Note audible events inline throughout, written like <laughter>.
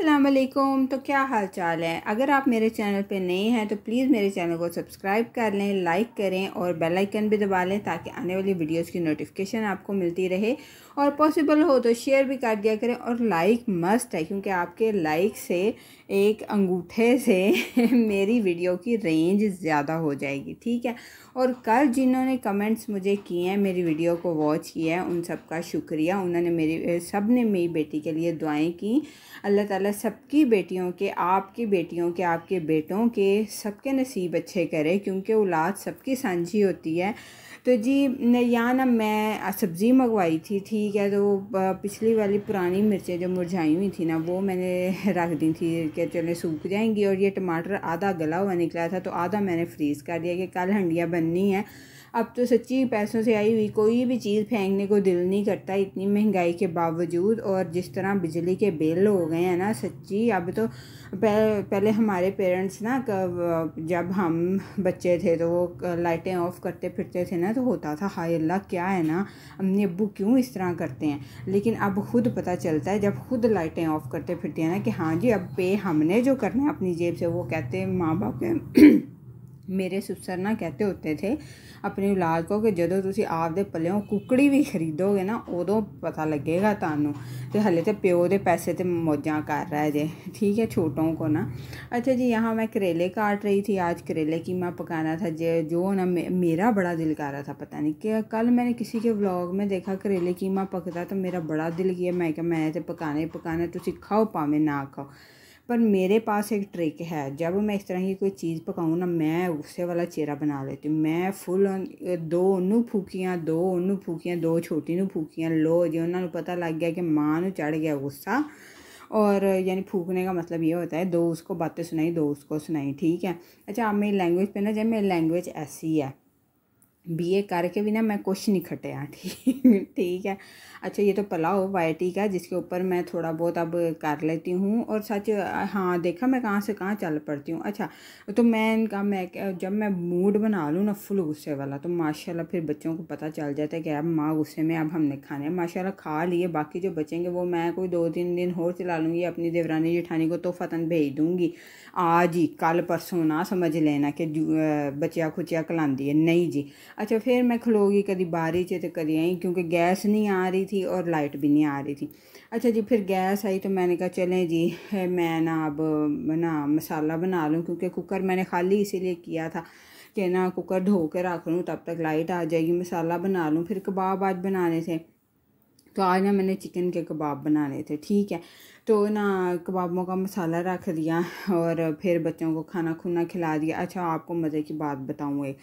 असलकुम तो क्या हाल चाल है अगर आप मेरे चैनल पे नए हैं तो प्लीज़ मेरे चैनल को सब्सक्राइब कर लें लाइक करें और बेल आइकन भी दबा लें ताकि आने वाली वीडियोस की नोटिफिकेशन आपको मिलती रहे और पॉसिबल हो तो शेयर भी कर दिया करें और लाइक मस्ट है क्योंकि आपके लाइक से एक अंगूठे से <laughs> मेरी वीडियो की रेंज ज़्यादा हो जाएगी ठीक है और कल जिन्होंने कमेंट्स मुझे किए हैं मेरी वीडियो को वॉच किया है उन सबका शुक्रिया उन्होंने मेरी सब ने मेरी बेटी के लिए दुआएँ की अल्लाह ताली ताला सबकी बेटियों के आपकी बेटियों के आपके बेटों के सबके नसीब अच्छे करे क्योंकि औलाद सबकी सांझी होती है तो जी यहाँ ना मैं सब्ज़ी मंगवाई थी ठीक है तो पिछली वाली पुरानी मिर्चें जो मुरझाई हुई थी ना वो मैंने <laughs> रख दी थी कि चले सूख जाएंगी और ये टमाटर आधा गला हुआ निकला था तो आधा मैंने फ्रीज़ कर दिया कि कल हंडिया बननी है अब तो सच्ची पैसों से आई हुई कोई भी चीज़ फेंकने को दिल नहीं करता इतनी महंगाई के बावजूद और जिस तरह बिजली के बिल हो गए हैं ना सच्ची अब तो पहले हमारे पेरेंट्स ना जब हम बच्चे थे तो वो लाइटें ऑफ करते फिरते थे ना तो होता था हाय अल्लाह क्या है ना अम्मी अबू क्यों इस तरह करते हैं लेकिन अब खुद पता चलता है जब खुद लाइटें ऑफ करते फिरते हैं ना कि हाँ जी अब पे हमने जो करना है अपनी जेब से वो कहते हैं माँ बाप के मेरे सुसर ना कहते ਹੁੰਦੇ थे ਆਪਣੀ ਔਲਾਦ ਕੋ कि जो ਤੁਸੀਂ ਆਪਦੇ ਪਲਿਓਂ कुकड़ी भी खरीदोगे ना ਉਦੋਂ पता लगेगा ਤੁਹਾਨੂੰ तो हले तो प्यो ਦੇ पैसे तो मौजा कर रहा है जे ठीक है छोटों को ना अच्छा जी यहाँ मैं करेले काट रही थी आज करेले कीमा पकाना था जे जो ना मे, मेरा बड़ा दिल कर रहा था पता नहीं कि कल मैंने किसी के व्लॉग में देखा करेले कीमा पकता तो मेरा बड़ा दिल किया मैं क्या मैं तो पकाने पकाना तुम खाओ पावे ना खाओ पर मेरे पास एक ट्रिक है जब मैं इस तरह की कोई चीज़ पकाऊँ ना मैं उससे वाला चेहरा बना लेती हूँ मैं फुल दो ओनू फूकियाँ दो ओनू फूकियाँ दो छोटी नू फूकियाँ लो जो उन्होंने पता लग गया कि माँ नू चढ़ गया गुस्सा और यानी फूकने का मतलब ये होता है दो उसको बातें सुनाई दो उसको सुनाई ठीक है अच्छा आप मेरी लैंग्वेज पे ना जब मेरी लैंग्वेज ऐसी है बीए करके भी ना मैं कुछ नहीं खटे ठीक <laughs> ठीक है अच्छा ये तो पलाओ वाइटी का जिसके ऊपर मैं थोड़ा बहुत अब कर लेती हूँ और सच हाँ देखा मैं कहाँ से कहाँ चल पड़ती हूँ अच्छा तो मैं इनका मैं जब मैं मूड बना लूँ ना फुल गुस्से वाला तो माशाल्लाह फिर बच्चों को पता चल जाता है कि अब माँ गुस्से में अब हमने खाने माशा खा लिए बाकी जो बचेंगे वो मैं कोई दो तीन दिन और चला लूँगी अपनी देवरानी जेठानी को तो फतन भेज दूँगी आज ही कल परसों ना समझ लेना कि बचिया खुचिया खिलाती है नहीं जी अच्छा फिर मैं खलोगी कभी बारी से तो कभी आई क्योंकि गैस नहीं आ रही थी और लाइट भी नहीं आ रही थी अच्छा जी फिर गैस आई तो मैंने कहा चलें जी मैं ना अब ना मसाला बना लूँ क्योंकि कुकर मैंने खाली इसीलिए किया था कि ना कुकर धो के रख लूँ तब तक लाइट आ जाएगी मसाला बना लूँ फिर कबाब आज बनाने थे तो आज ना मैंने चिकन के कबाब बनाने थे ठीक है तो ना कबाबों का मसाला रख दिया और फिर बच्चों को खाना खुना खिला दिया अच्छा आपको मज़े की बात बताऊँ एक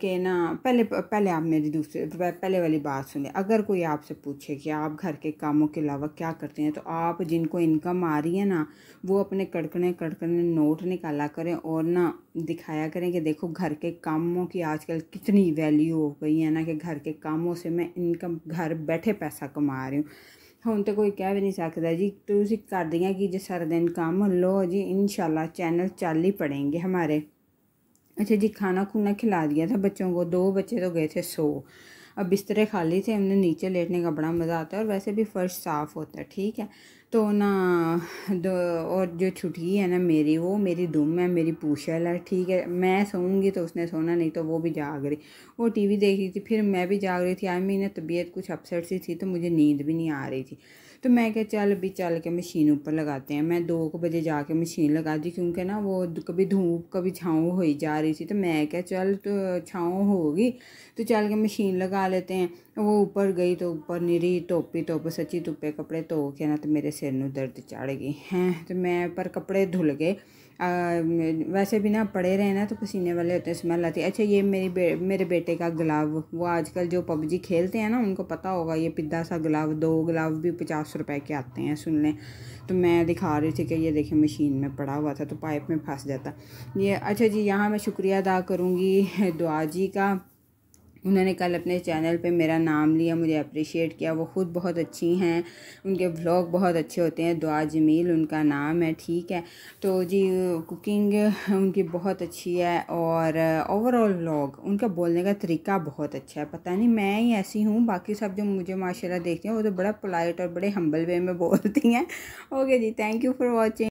कि ना पहले पहले आप मेरी दूसरे पहले वाली बात सुने अगर कोई आपसे पूछे कि आप घर के कामों के अलावा क्या करते हैं तो आप जिनको इनकम आ रही है ना वो अपने कड़कने कड़कने नोट निकाला करें और ना दिखाया करें कि देखो घर के कामों की आजकल कितनी वैल्यू हो गई है ना कि घर के कामों से मैं इनकम घर बैठे पैसा ਕਮਾ ਰਹੇ ਹੋ ਹੁਣ ਤੇ ਕੋਈ ਕਹਿ ਵੀ ਨਹੀਂ ਸਕਦਾ ਜੀ ਤੁਸੀਂ कर दी कि जो सारा दिन काम लो जी इनशाला चैनल चल ही पड़ेंगे हमारे अच्छा जी खाना खुना खिला दिया था बच्चों को दो बच्चे तो गए थे सो अब बिस्तरे खाली थे हमने नीचे लेटने का बड़ा मज़ा आता है और वैसे भी फ़र्श साफ़ होता है ठीक है तो ना दो और जो छुटकी है ना मेरी वो मेरी दुम है मेरी पूछल है ठीक है मैं सोऊंगी तो उसने सोना नहीं तो वो भी जाग रही वो टीवी देख रही थी फिर मैं भी जाग रही थी आज मेरी ना तबीयत कुछ अपसेट सी थी तो मुझे नींद भी नहीं आ रही थी तो मैं क्या चल अभी चल के मशीन ऊपर लगाते हैं मैं दो बजे बजे जाके मशीन लगा दी क्योंकि ना वो कभी धूप कभी छाँव हो ही जा रही थी तो मैं क्या चल तो छाँव होगी तो चल के मशीन लगा लेते हैं वो ऊपर गई तो ऊपर निरी टोपी टोप सच्ची टुप्पे कपड़े धो तो के ना तो मेरे सिर में दर्द चढ़ गई हैं तो मैं पर कपड़े धुल गए वैसे भी ना पड़े रहे ना तो पसीने वाले होते हैं स्मेल आती अच्छा ये मेरी बे, मेरे बेटे का ग्लाव वो आजकल जो पबजी खेलते हैं ना उनको पता होगा ये पिद्दा सा ग्लाव दो ग्लाव भी पचास रुपए के आते हैं सुन लें तो मैं दिखा रही थी कि ये देखें मशीन में पड़ा हुआ था तो पाइप में फंस जाता ये अच्छा जी यहाँ मैं शुक्रिया अदा करूँगी दुआ जी का उन्होंने कल अपने चैनल पे मेरा नाम लिया मुझे अप्रिशिएट किया वो ख़ुद बहुत अच्छी हैं उनके व्लॉग बहुत अच्छे होते हैं दुआ जमील उनका नाम है ठीक है तो जी कुकिंग उनकी बहुत अच्छी है और ओवरऑल व्लॉग उनका बोलने का तरीका बहुत अच्छा है पता नहीं मैं ही ऐसी हूँ बाकी सब जो मुझे माशाला देखते हैं वो तो बड़ा पोलाइट और बड़े हम्बल वे में बोलती हैं ओके जी थैंक यू फॉर वॉचिंग